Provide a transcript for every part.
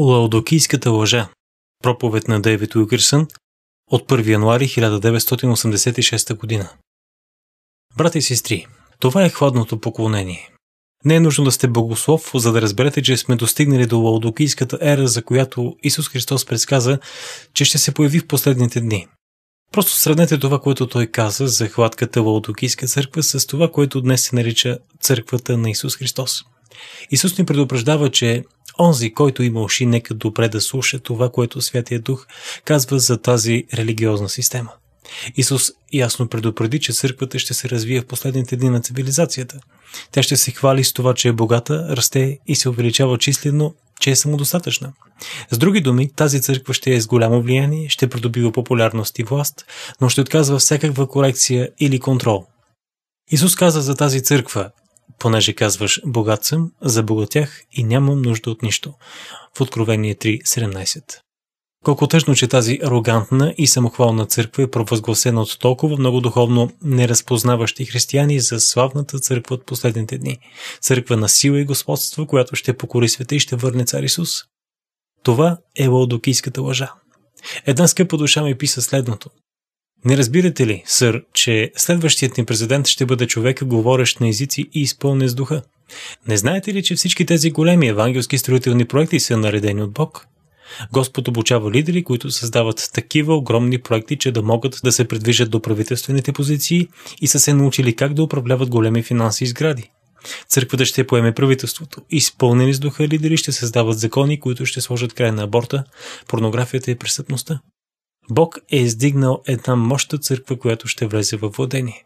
Лаодокийската лъжа. Проповед на Дейвид Уилкерсън от 1 януари 1986 година. Брати и сестри, това е хладното поклонение. Не е нужно да сте богослов, за да разберете, че сме достигнали до лаодокийската ера, за която Исус Христос предсказа, че ще се появи в последните дни. Просто сравнете това, което той каза за хватката лаодокийска църква с това, което днес се нарича църквата на Исус Христос. Исус ни предупреждава, че Онзи, който има уши, нека добре да слуша това, което Святия Дух казва за тази религиозна система. Исус ясно предупреди, че църквата ще се развие в последните дни на цивилизацията. Тя ще се хвали с това, че е богата, расте и се увеличава числено, че е самодостатъчна. С други думи, тази църква ще е с голямо влияние, ще придобива популярност и власт, но ще отказва всякаква корекция или контрол. Исус каза за тази църква, понеже казваш богат съм, забогатях и нямам нужда от нищо. В Откровение 3.17 колко тъжно, че тази арогантна и самохвална църква е провъзгласена от толкова много духовно неразпознаващи християни за славната църква от последните дни. Църква на сила и господство, която ще покори света и ще върне цар Исус. Това е лаодокийската лъжа. Една скъпа душа ми писа следното. Не разбирате ли, сър, че следващият ни президент ще бъде човек, говорещ на езици и изпълнен с духа? Не знаете ли, че всички тези големи евангелски строителни проекти са наредени от Бог? Господ обучава лидери, които създават такива огромни проекти, че да могат да се предвижат до правителствените позиции и са се научили как да управляват големи финанси и сгради. Църквата ще поеме правителството. Изпълнени с духа лидери ще създават закони, които ще сложат край на аборта, порнографията и престъпността. Бог е издигнал една мощна църква, която ще влезе във владение.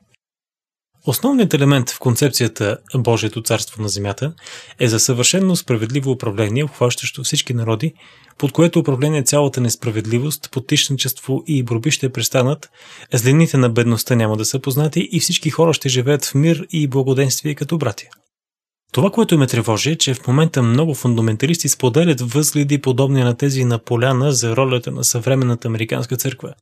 Основният елемент в концепцията Божието царство на земята е за съвършенно справедливо управление, обхващащо всички народи, под което управление цялата несправедливост, потишничество и борби ще престанат, злините на бедността няма да са познати и всички хора ще живеят в мир и благоденствие като братя. Това, което ме тревожи е, че в момента много фундаменталисти споделят възгледи подобни на тези на Поляна за ролята на съвременната американска църква.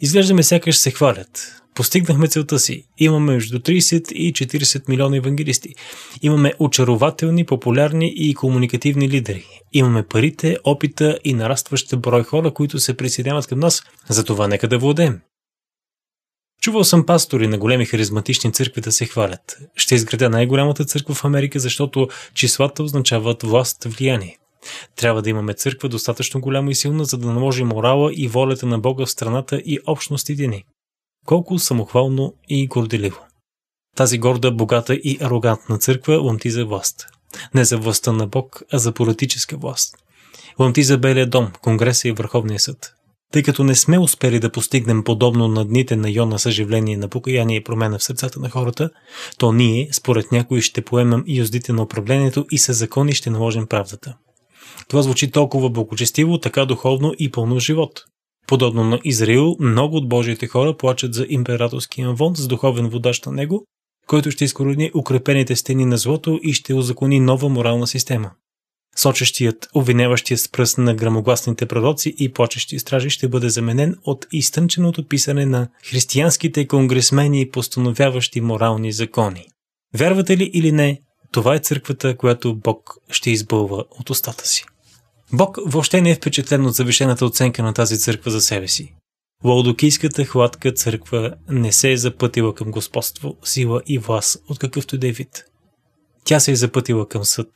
Изглеждаме сякаш се хвалят. Постигнахме целта си. Имаме между 30 и 40 милиона евангелисти. Имаме очарователни, популярни и комуникативни лидери. Имаме парите, опита и нарастващ брой хора, които се присъединяват към нас. Затова нека да владеем. Чувал съм пастори на големи харизматични църкви да се хвалят. Ще изградя най-голямата църква в Америка, защото числата означават власт, влияние. Трябва да имаме църква достатъчно голяма и силна, за да наложи морала и волята на Бога в страната и общностите ни. Колко самохвално и горделиво. Тази горда, богата и арогантна църква лъмти за власт. Не за властта на Бог, а за политическа власт. Лъмти за Белия дом, Конгреса и Върховния съд. Тъй като не сме успели да постигнем подобно на дните на Йона съживление на покаяние и промена в сърцата на хората, то ние, според някои, ще поемем и юздите на управлението и със закони ще наложим правдата. Това звучи толкова благочестиво, така духовно и пълно живот. Подобно на Израил, много от Божиите хора плачат за императорския вон с духовен водач на него, който ще изкорени укрепените стени на злото и ще озакони нова морална система сочещият, обвиняващия с пръст на грамогласните пророци и почещи стражи ще бъде заменен от изтънченото писане на християнските конгресмени, постановяващи морални закони. Вярвате ли или не, това е църквата, която Бог ще избълва от устата си. Бог въобще не е впечатлен от завишената оценка на тази църква за себе си. Лаодокийската хладка църква не се е запътила към господство, сила и власт от какъвто и да е вид. Тя се е запътила към съд,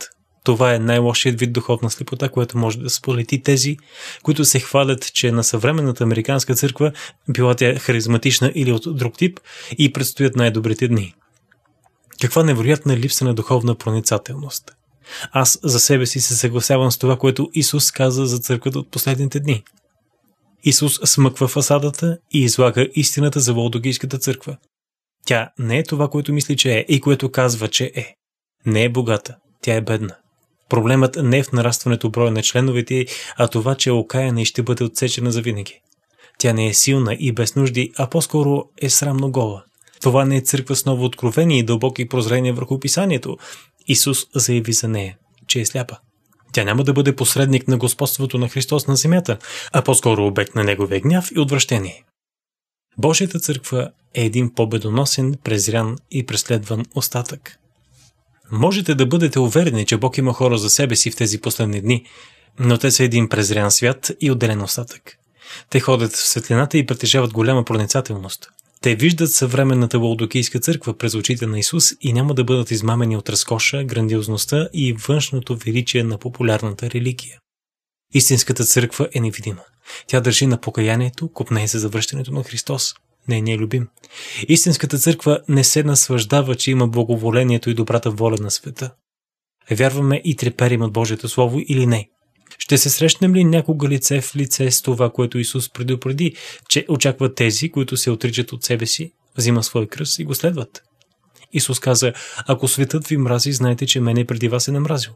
това е най-лошият вид духовна слепота, която може да сполети тези, които се хвалят, че на съвременната американска църква била тя харизматична или от друг тип и предстоят най-добрите дни. Каква невероятна липса на духовна проницателност. Аз за себе си се съгласявам с това, което Исус каза за църквата от последните дни. Исус смъква фасадата и излага истината за Волдогийската църква. Тя не е това, което мисли, че е и което казва, че е. Не е богата, тя е бедна. Проблемът не е в нарастването броя на членовете, а това, че окаяна и ще бъде отсечена завинаги. Тя не е силна и без нужди, а по-скоро е срамно гола. Това не е църква с ново откровение и дълбоки прозрения върху писанието. Исус заяви за нея, че е сляпа. Тя няма да бъде посредник на господството на Христос на земята, а по-скоро обект на Неговия гняв и отвращение. Божията църква е един победоносен, презрян и преследван остатък. Можете да бъдете уверени, че Бог има хора за себе си в тези последни дни, но те са един презрян свят и отделен остатък. Те ходят в светлината и притежават голяма проницателност. Те виждат съвременната Лаудокийска църква през очите на Исус и няма да бъдат измамени от разкоша, грандиозността и външното величие на популярната религия. Истинската църква е невидима. Тя държи на покаянието, копнее се връщането на Христос нейния е любим. Истинската църква не се наслаждава, че има благоволението и добрата воля на света. Вярваме и треперим от Божието Слово или не. Ще се срещнем ли някога лице в лице с това, което Исус предупреди, че очаква тези, които се отричат от себе си, взима свой кръст и го следват? Исус каза, ако светът ви мрази, знайте, че мене преди вас е намразил.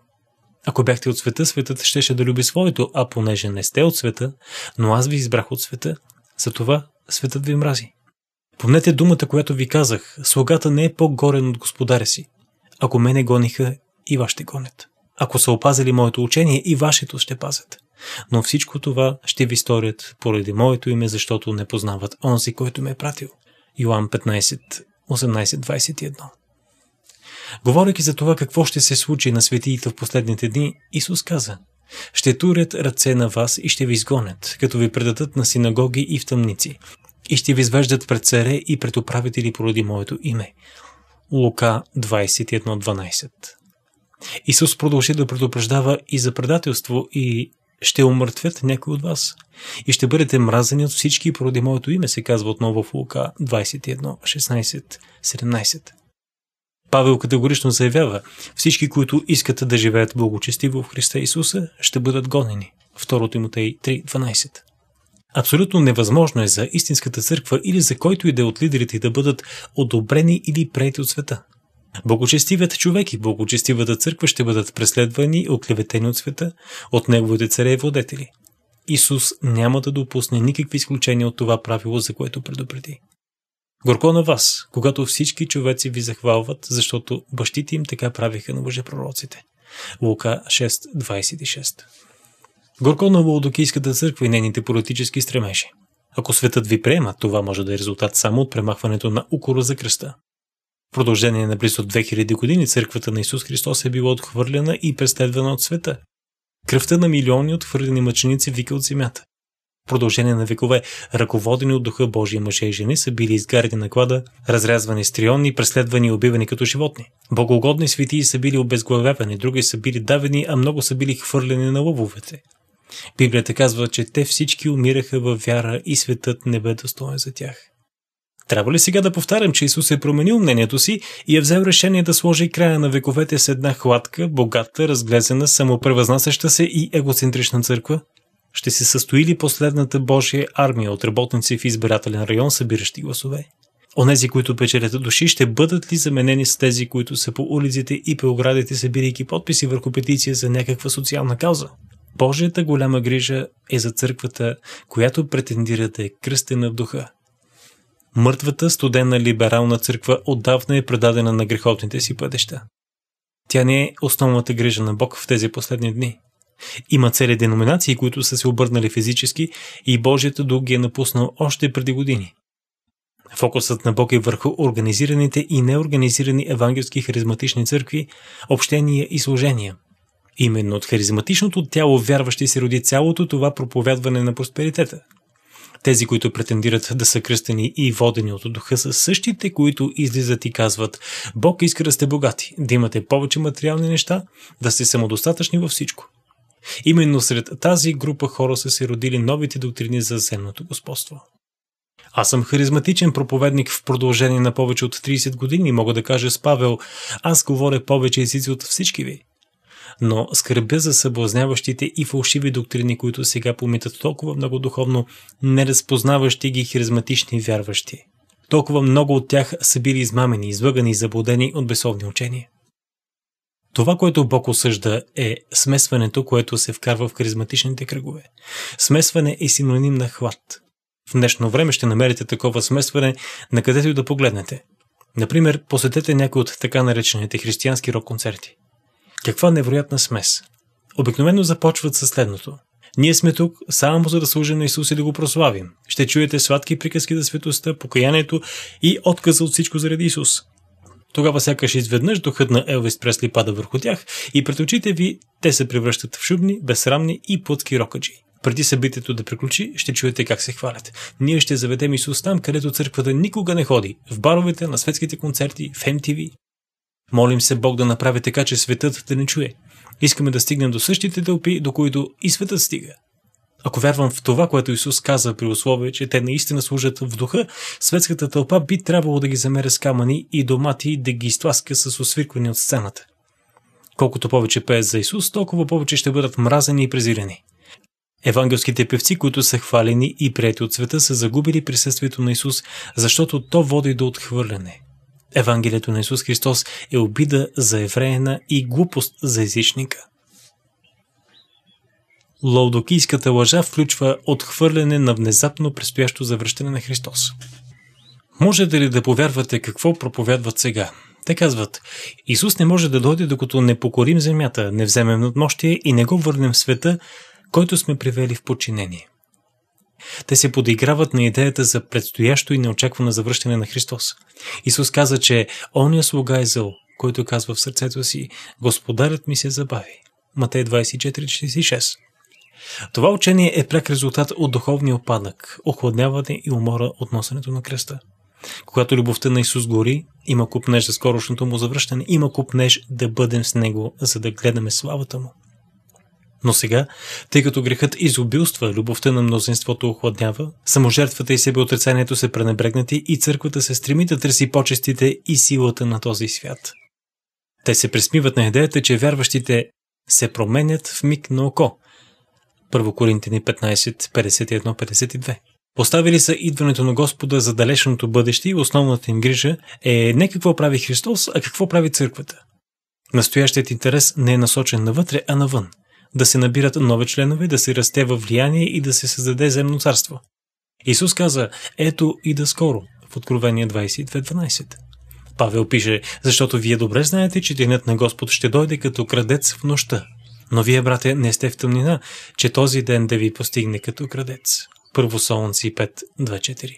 Ако бяхте от света, светът щеше да люби своето, а понеже не сте от света, но аз ви избрах от света, затова светът ви мрази. Помнете думата, която ви казах, слугата не е по-горен от господаря си. Ако мене гониха, и вас ще гонят. Ако са опазили моето учение, и вашето ще пазят. Но всичко това ще ви сторят поради моето име, защото не познават онзи, който ме е пратил. Йоан 15, 18, 21 Говорейки за това какво ще се случи на светиите в последните дни, Исус каза – ще турят ръце на вас и ще ви изгонят, като ви предадат на синагоги и в тъмници. И ще ви извеждат пред царе и пред управители поради моето име. Лука 21.12 Исус продължи да предупреждава и за предателство и ще умъртвят някой от вас. И ще бъдете мразени от всички поради моето име, се казва отново в Лука 21.1617. 17. Павел категорично заявява, всички, които искат да живеят благочестиво в Христа Исуса, ще бъдат гонени. 2 Тимотей 3.12 Абсолютно невъзможно е за истинската църква или за който и да е от лидерите да бъдат одобрени или прети от света. Благочестивият човек и благочестивата църква ще бъдат преследвани и оклеветени от света, от неговите царе и водетели. Исус няма да допусне никакви изключения от това правило, за което предупреди. Горко на вас, когато всички човеци ви захвалват, защото бащите им така правиха на мъжепророците. Лука 6.26 Горко на Лаодокийската църква и нейните политически стремежи. Ако светът ви приема, това може да е резултат само от премахването на укора за кръста. В продължение на близо 2000 години църквата на Исус Христос е била отхвърлена и преследвана от света. Кръвта на милиони отхвърлени мъченици вика от земята продължение на векове, ръководени от духа Божия мъже и жени, са били изгарени на клада, разрязвани с триони, преследвани и убивани като животни. Богогодни светии са били обезглавявани, други са били давени, а много са били хвърлени на лъвовете. Библията казва, че те всички умираха във вяра и светът не бе достоен за тях. Трябва ли сега да повтарям, че Исус е променил мнението си и е взел решение да сложи края на вековете с една хладка, богата, разглезена, самопревъзнасяща се и егоцентрична църква? ще се състои ли последната Божия армия от работници в избирателен район, събиращи гласове? Онези, които печелят души, ще бъдат ли заменени с тези, които са по улиците и оградите, събирайки подписи върху петиция за някаква социална кауза? Божията голяма грижа е за църквата, която претендира да е кръстена в духа. Мъртвата студена либерална църква отдавна е предадена на греховните си пътища. Тя не е основната грижа на Бог в тези последни дни – има цели деноминации, които са се обърнали физически и Божията дух ги е напуснал още преди години. Фокусът на Бог е върху организираните и неорганизирани евангелски харизматични църкви, общения и служения. Именно от харизматичното тяло вярващи се роди цялото това проповядване на просперитета. Тези, които претендират да са кръстени и водени от духа, са същите, които излизат и казват Бог иска да сте богати, да имате повече материални неща, да сте самодостатъчни във всичко. Именно сред тази група хора са се родили новите доктрини за земното господство. Аз съм харизматичен проповедник в продължение на повече от 30 години, мога да кажа с Павел, аз говоря повече езици от всички ви. Но скръбя за съблазняващите и фалшиви доктрини, които сега помитат толкова много духовно, неразпознаващи ги харизматични вярващи. Толкова много от тях са били измамени, излъгани и заблудени от бесовни учения. Това, което Бог осъжда е смесването, което се вкарва в харизматичните кръгове. Смесване е синоним на хват. В днешно време ще намерите такова смесване на където и да погледнете. Например, посетете някой от така наречените християнски рок-концерти. Каква невероятна смес! Обикновено започват със следното. Ние сме тук само за да служим на Исус и да го прославим. Ще чуете сладки приказки за светостта, покаянието и отказа от всичко заради Исус – тогава сякаш изведнъж духът на Елвис Пресли пада върху тях и пред очите ви те се превръщат в шубни, безсрамни и плътки рокаджи. Преди събитието да приключи, ще чуете как се хвалят. Ние ще заведем Исус там, където църквата никога не ходи. В баровете, на светските концерти, в MTV. Молим се Бог да направи така, че светът да не чуе. Искаме да стигнем до същите тълпи, до които и светът стига. Ако вярвам в това, което Исус каза при условие, че те наистина служат в духа, светската тълпа би трябвало да ги замеря с камъни и домати да ги изтласка с освиркване от сцената. Колкото повече пеят за Исус, толкова повече ще бъдат мразени и презирани. Евангелските певци, които са хвалени и прияти от света, са загубили присъствието на Исус, защото то води до отхвърляне. Евангелието на Исус Христос е обида за евреена и глупост за езичника – лаудокийската лъжа включва отхвърляне на внезапно предстоящо завръщане на Христос. Можете ли да повярвате какво проповядват сега? Те казват, Исус не може да дойде, докато не покорим земята, не вземем надмощие и не го върнем в света, който сме привели в подчинение. Те се подиграват на идеята за предстоящо и неочаквано завръщане на Христос. Исус каза, че ония слуга е зъл, който казва в сърцето си, Господарят ми се забави. Матей 24.46 това учение е пряк резултат от духовния опадък, охладняване и умора от носенето на кръста. Когато любовта на Исус гори, има купнеж за скорошното му завръщане, има купнеж да бъдем с Него, за да гледаме славата му. Но сега, тъй като грехът изобилства, любовта на мнозинството охладнява, саможертвата и себеотрицанието се пренебрегнати и църквата се стреми да търси почестите и силата на този свят. Те се пресмиват на идеята, че вярващите се променят в миг на око, 1 Коринтини 15, 51-52. Поставили са идването на Господа за далечното бъдеще и основната им грижа е не какво прави Христос, а какво прави църквата. Настоящият интерес не е насочен навътре, а навън. Да се набират нови членове, да се расте във влияние и да се създаде земно царство. Исус каза, ето и да скоро, в Откровение 22.12. Павел пише, защото вие добре знаете, че денят на Господ ще дойде като крадец в нощта. Но вие, брате, не сте в тъмнина, че този ден да ви постигне като крадец. Първо Солнци 5.2.4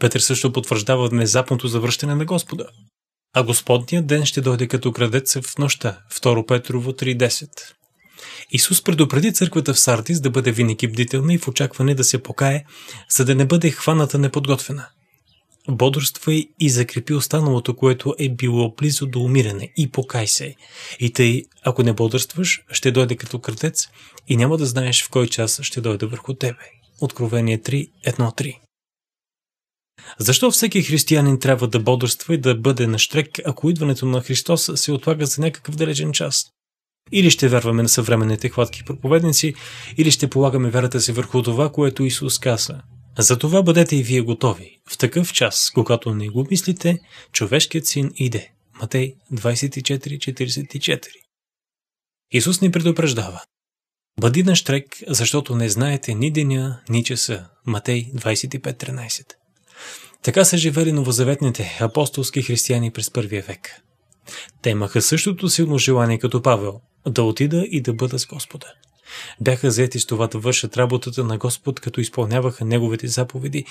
Петър също потвърждава внезапното завръщане на Господа. А Господният ден ще дойде като крадец в нощта. второ Петрово 3.10 Исус предупреди църквата в Сардис да бъде винаги бдителна и в очакване да се покае, за да не бъде хваната неподготвена – бодрствай и закрепи останалото, което е било близо до умиране и покай се. И тъй, ако не бодрстваш, ще дойде като кратец и няма да знаеш в кой час ще дойде върху тебе. Откровение 3, 1-3 защо всеки християнин трябва да бодрства и да бъде на штрек, ако идването на Христос се отлага за някакъв далечен час? Или ще вярваме на съвременните хватки проповедници, или ще полагаме вярата си върху това, което Исус каза. Затова бъдете и вие готови. В такъв час, когато не го мислите, човешкият син иде. Матей 24.44 Исус ни предупреждава. Бъди на штрек, защото не знаете ни деня, ни часа. Матей 25.13 Така са живели новозаветните апостолски християни през първия век. Те имаха същото силно желание като Павел – да отида и да бъда с Господа – бяха заети с това да вършат работата на Господ, като изпълняваха Неговите заповеди,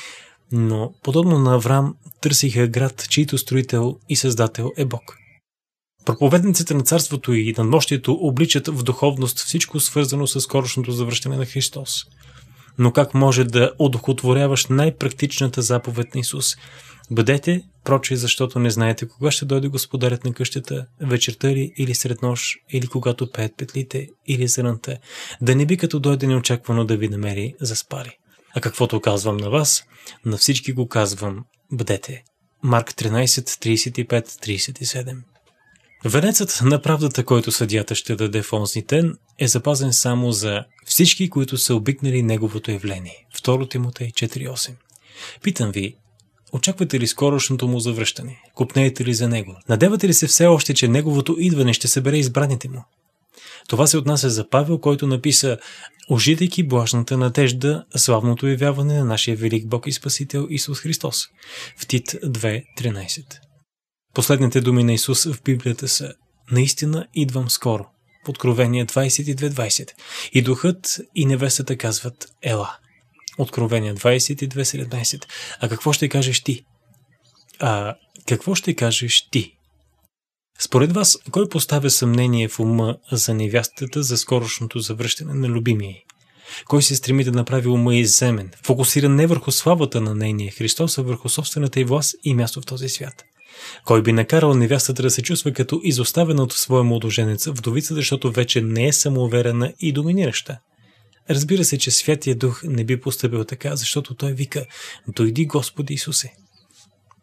но, подобно на Аврам, търсиха град, чийто строител и създател е Бог. Проповедниците на царството и надмощието обличат в духовност всичко свързано с скорошното завръщане на Христос. Но как може да одухотворяваш най-практичната заповед на Исус, Бъдете прочи, защото не знаете кога ще дойде господарят на къщата, вечерта ли или сред нощ, или когато пеят петлите, или зърната, да не би като дойде неочаквано да ви намери заспали. А каквото казвам на вас, на всички го казвам, бъдете. Марк 13, 35, 37 Венецът на правдата, който съдията ще даде в онзи ден, е запазен само за всички, които са обикнали неговото явление. 2 Тимотей 4.8 Питам ви, Очаквате ли скорошното му завръщане? Купнеете ли за него? Надевате ли се все още, че неговото идване ще събере избраните му? Това се отнася за Павел, който написа Ожидайки блажната надежда, славното явяване на нашия велик Бог и Спасител Исус Христос. В Тит 2.13 Последните думи на Исус в Библията са Наистина идвам скоро. Откровение 22.20 И духът и невестата казват Ела. Откровение 22.17. А какво ще кажеш ти? А какво ще кажеш ти? Според вас, кой поставя съмнение в ума за невястата за скорошното завръщане на любимия й? Кой се стреми да направи ума изземен, фокусиран не върху славата на нейния Христос, а върху собствената й власт и място в този свят? Кой би накарал невястата да се чувства като изоставена от своя младоженец, вдовица, защото вече не е самоуверена и доминираща? Разбира се, че Святия Дух не би поступил така, защото той вика «Дойди Господи Исусе».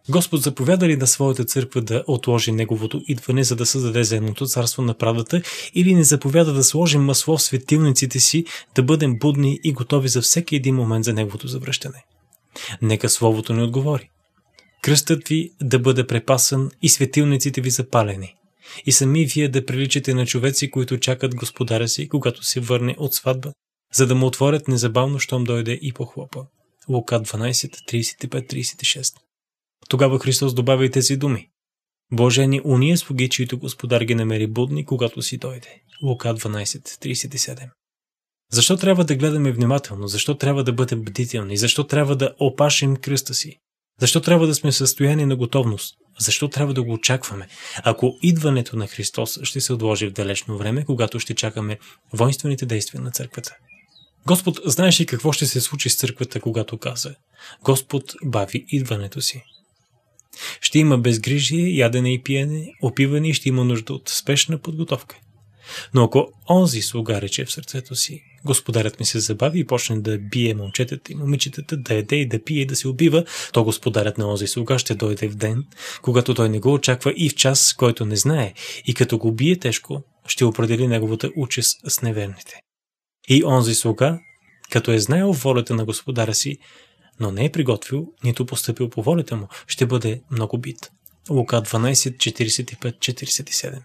Господ заповяда ли на своята църква да отложи неговото идване, за да създаде земното царство на правдата, или не заповяда да сложим масло в светилниците си, да бъдем будни и готови за всеки един момент за неговото завръщане? Нека Словото ни отговори. Кръстът ви да бъде препасан и светилниците ви запалени. И сами вие да приличате на човеци, които чакат господаря си, когато се върне от сватба, за да му отворят незабавно, щом дойде и похлопа. Лука 12.35-36 Тогава Христос добави тези думи. Божени уния слуги, чието господар ги намери будни, когато си дойде. Лука 12.37 Защо трябва да гледаме внимателно? Защо трябва да бъдем бдителни? Защо трябва да опашим кръста си? Защо трябва да сме в състояние на готовност? Защо трябва да го очакваме? Ако идването на Христос ще се отложи в далечно време, когато ще чакаме воинствените действия на църквата. Господ знаеше какво ще се случи с църквата, когато каза Господ бави идването си. Ще има безгрижие, ядене и пиене, опиване и ще има нужда от спешна подготовка. Но ако онзи слуга рече в сърцето си, господарят ми се забави и почне да бие момчетата и момичетата, да еде и да пие и да се убива, то господарят на онзи слуга ще дойде в ден, когато той не го очаква и в час, който не знае, и като го бие тежко, ще определи неговата участ с неверните. И онзи слуга, като е знаел волята на господаря си, но не е приготвил, нито поступил по волята му, ще бъде много бит. Лука 12.4547.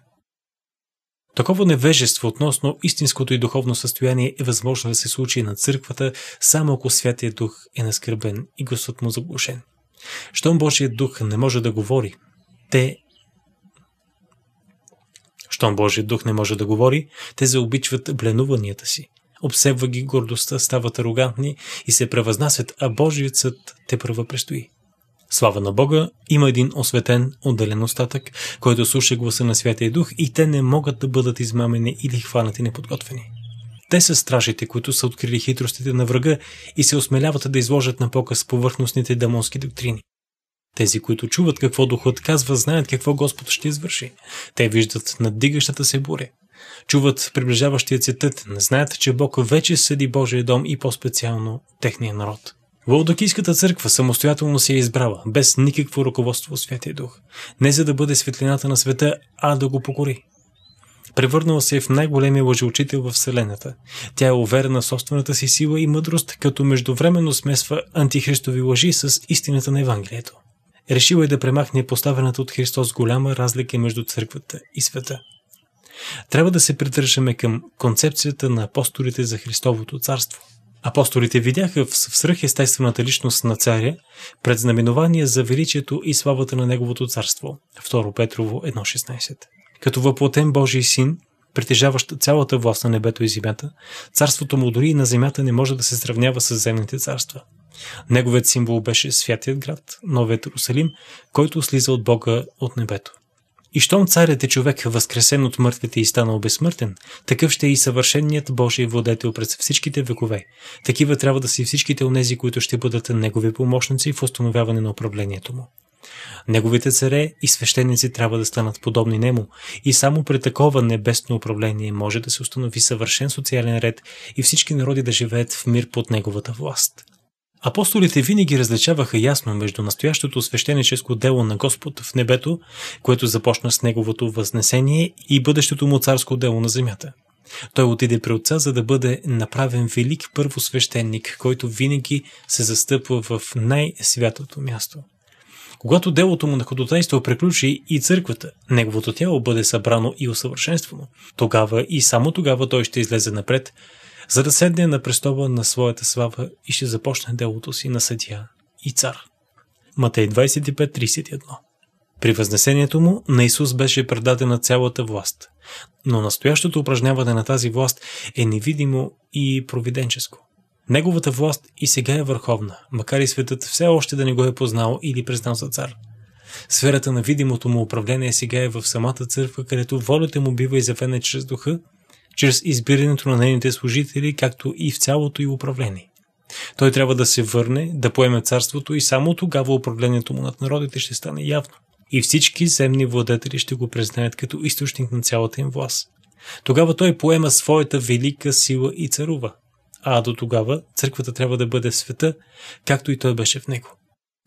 Такова невежество относно истинското и духовно състояние е възможно да се случи на църквата, само ако Святия Дух е наскърбен и гласът му заглушен. Щом Божият Дух не може да говори, те щом Божият Дух не може да говори, те заобичват бленуванията си, обсебва ги гордостта, стават арогантни и се превъзнасят, а Божият съд те първа престои. Слава на Бога, има един осветен, отделен остатък, който слуша гласа на Святия Дух и те не могат да бъдат измамени или хванати неподготвени. Те са стражите, които са открили хитростите на врага и се осмеляват да изложат на показ повърхностните дамонски доктрини. Тези, които чуват какво духът казва, знаят какво Господ ще извърши. Те виждат наддигащата се буря. Чуват приближаващия се не знаят, че Бог вече съди Божия дом и по-специално техния народ. Валдокийската църква самостоятелно се е избрала, без никакво ръководство от Святия Дух. Не за да бъде светлината на света, а да го покори. Превърнала се е в най-големия лъжеучител в Вселената. Тя е уверена в собствената си сила и мъдрост, като междувременно смесва антихристови лъжи с истината на Евангелието решила е да премахне поставената от Христос голяма разлика между църквата и света. Трябва да се придържаме към концепцията на апостолите за Христовото царство. Апостолите видяха в свръхестествената личност на царя предзнаменование за величието и славата на неговото царство. 2 Петрово 1.16 Като въплотен Божий син, притежаващ цялата власт на небето и земята, царството му дори и на земята не може да се сравнява с земните царства. Неговият символ беше Святият град, Новият Русалим, който слиза от Бога от небето. И щом царят е човек, възкресен от мъртвите и станал безсмъртен, такъв ще е и съвършенният Божий владетел през всичките векове. Такива трябва да са и всичките онези, които ще бъдат негови помощници в установяване на управлението му. Неговите царе и свещеници трябва да станат подобни нему и само при такова небесно управление може да се установи съвършен социален ред и всички народи да живеят в мир под неговата власт. Апостолите винаги различаваха ясно между настоящото свещеническо дело на Господ в небето, което започна с Неговото възнесение и бъдещото му царско дело на земята. Той отиде при отца, за да бъде направен велик първосвещеник, който винаги се застъпва в най-святото място. Когато делото му на ходотайство приключи и църквата, неговото тяло бъде събрано и усъвършенствано, тогава и само тогава той ще излезе напред, за да седне на престола на своята слава и ще започне делото си на съдия и цар. Матей 25.31 При възнесението му на Исус беше предадена цялата власт, но настоящото упражняване на тази власт е невидимо и провиденческо. Неговата власт и сега е върховна, макар и светът все още да не го е познал или признал за цар. Сферата на видимото му управление сега е в самата църква, където волята му бива изявена чрез духа чрез избирането на нейните служители, както и в цялото й управление. Той трябва да се върне, да поеме царството и само тогава управлението му над народите ще стане явно. И всички земни владетели ще го признаят като източник на цялата им власт. Тогава той поема своята велика сила и царува. А до тогава църквата трябва да бъде в света, както и той беше в него.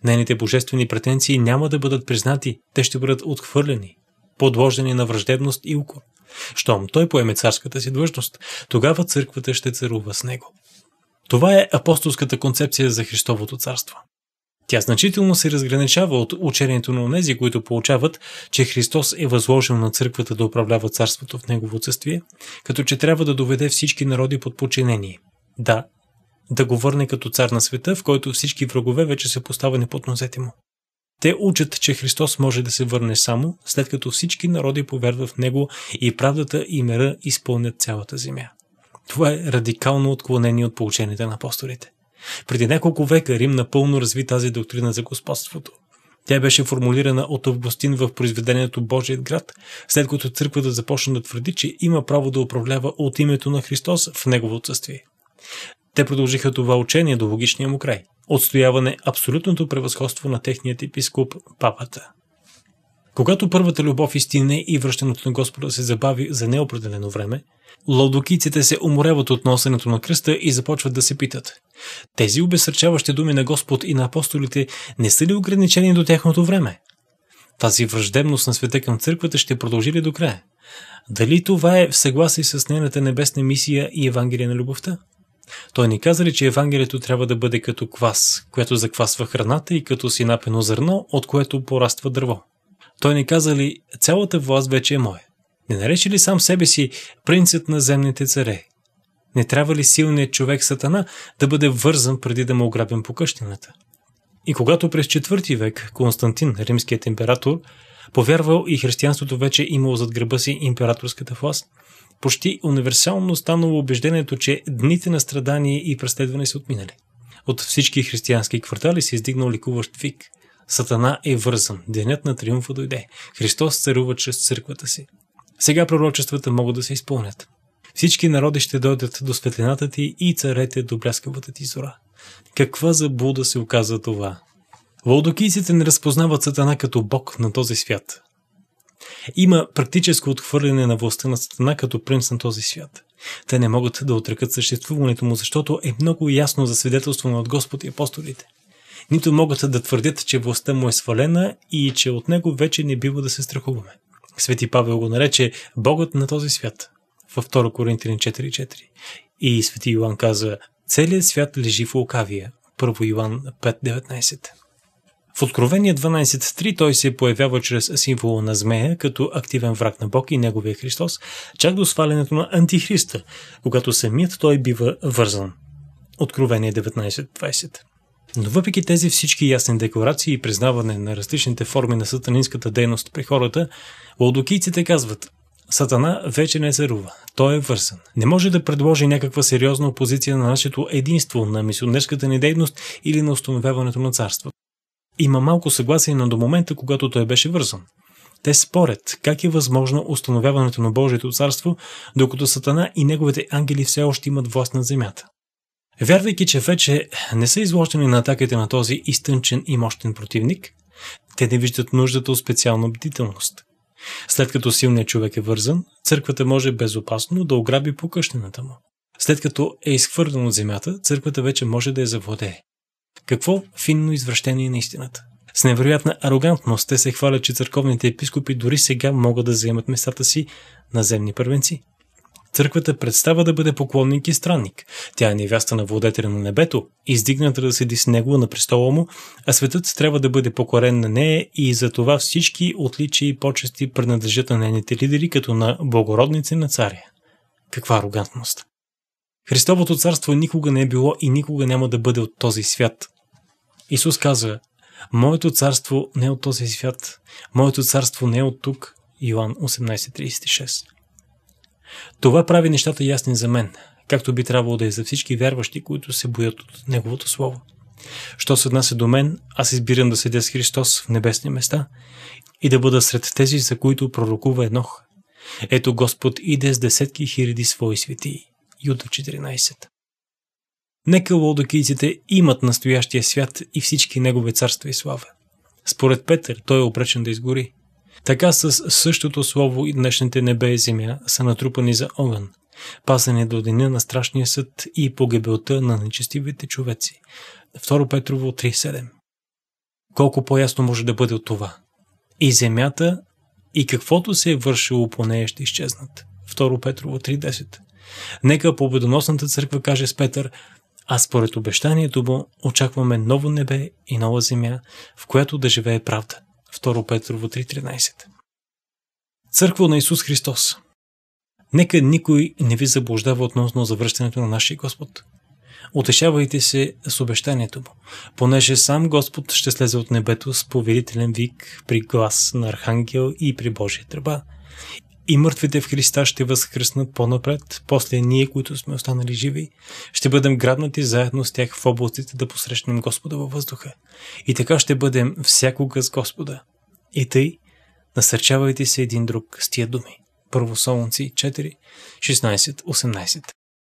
Нейните божествени претенции няма да бъдат признати, те ще бъдат отхвърлени, подложени на враждебност и укор. Щом той поеме царската си длъжност, тогава църквата ще царува с него. Това е апостолската концепция за Христовото царство. Тя значително се разграничава от учението на онези, които получават, че Христос е възложил на църквата да управлява царството в негово отсъствие, като че трябва да доведе всички народи под подчинение. Да, да го върне като цар на света, в който всички врагове вече са поставени под нозете му. Те учат, че Христос може да се върне само, след като всички народи повярват в Него и правдата и мера изпълнят цялата земя. Това е радикално отклонение от получените на апостолите. Преди няколко века Рим напълно разви тази доктрина за господството. Тя беше формулирана от Августин в произведението Божият град, след като църквата започна да твърди, че има право да управлява от името на Христос в негово отсъствие. Те продължиха това учение до логичния му край – отстояване абсолютното превъзходство на техният епископ – папата. Когато първата любов истине и връщането на Господа се забави за неопределено време, лаудокийците се уморяват от носенето на кръста и започват да се питат. Тези обесърчаващи думи на Господ и на апостолите не са ли ограничени до тяхното време? Тази враждебност на света към църквата ще продължи ли до края? Дали това е в съгласие с нейната небесна мисия и Евангелие на любовта? Той ни каза ли, че Евангелието трябва да бъде като квас, което заквасва храната и като синапено зърно, от което пораства дърво? Той ни каза ли, цялата власт вече е моя? Не нарече ли сам себе си принцът на земните царе? Не трябва ли силният човек Сатана да бъде вързан преди да му ограбим по къщината? И когато през 4 век Константин, римският император, Повярвал и християнството вече имало зад гръба си императорската власт. Почти универсално станало убеждението, че дните на страдание и преследване са отминали. От всички християнски квартали се издигнал ликуващ вик. Сатана е вързан. Денят на триумфа дойде. Христос царува чрез църквата си. Сега пророчествата могат да се изпълнят. Всички народи ще дойдат до светлината ти и царете до бляскавата ти зора. Каква заблуда се оказа това? Валдокийците не разпознават Сатана като бог на този свят. Има практическо отхвърляне на властта на Сатана като принц на този свят. Те не могат да отрекат съществуването му, защото е много ясно за на от Господ и апостолите. Нито могат да твърдят, че властта му е свалена и че от него вече не бива да се страхуваме. Свети Павел го нарече Богът на този свят във 2 Коринтин 4.4. И Свети Йоан казва, целият свят лежи в лукавия. 1 Йоан 5.19. В Откровение 12.3 той се появява чрез символа на змея като активен враг на Бог и неговия Христос, чак до свалянето на Антихриста, когато самият той бива вързан. Откровение 19.20 но въпреки тези всички ясни декларации и признаване на различните форми на сатанинската дейност при хората, лодокийците казват Сатана вече не зарува, Той е вързан. Не може да предложи някаква сериозна опозиция на нашето единство, на мисионерската ни дейност или на установяването на царството. Има малко съгласие на до момента, когато той беше вързан. Те спорят как е възможно установяването на Божието царство, докато Сатана и неговите ангели все още имат власт над земята. Вярвайки, че вече не са изложени на атаките на този изтънчен и мощен противник, те не виждат нуждата от специална бдителност. След като силният човек е вързан, църквата може безопасно да ограби покъщената му. След като е изхвърлен от земята, църквата вече може да я завладее. Какво финно извращение е на истината. С невероятна арогантност те се хвалят, че църковните епископи дори сега могат да заемат местата си на земни първенци. Църквата представа да бъде поклонник и странник. Тя е невяста на владетеля на небето, издигната да седи с него на престола му, а светът трябва да бъде покорен на нея и за това всички отличия и почести принадлежат на нейните лидери като на благородници на царя. Каква арогантност! Христовото царство никога не е било и никога няма да бъде от този свят, Исус каза, Моето царство не е от този свят, моето царство не е от тук. Йоан 18.36 Това прави нещата ясни за мен, както би трябвало да е за всички вярващи, които се боят от Неговото Слово. Що се отнася до мен, аз избирам да седя с Христос в небесни места и да бъда сред тези, за които пророкува Енох. Ето Господ иде с десетки хиляди свои свети. Юда 14 Нека лодокийците имат настоящия свят и всички негови царства и слава. Според Петър той е обречен да изгори. Така с същото слово и днешните небе и земя са натрупани за огън, пазени е до деня на страшния съд и погибелта на нечестивите човеци. 2 Петрово 3.7 Колко по-ясно може да бъде от това? И земята, и каквото се е вършило по нея ще изчезнат. 2 Петрово 3.10 Нека победоносната църква каже с Петър, а според обещанието му очакваме ново небе и нова земя, в която да живее правда. 2 Петрово 3.13 Църква на Исус Христос Нека никой не ви заблуждава относно завръщането на нашия Господ. Отешавайте се с обещанието му, понеже сам Господ ще слезе от небето с повелителен вик при глас на архангел и при Божия тръба и мъртвите в Христа ще възкръснат по-напред, после ние, които сме останали живи, ще бъдем грабнати заедно с тях в областите да посрещнем Господа във въздуха. И така ще бъдем всякога с Господа. И тъй, насърчавайте се един друг с тия думи. Първо Солунци 4, 16, 18.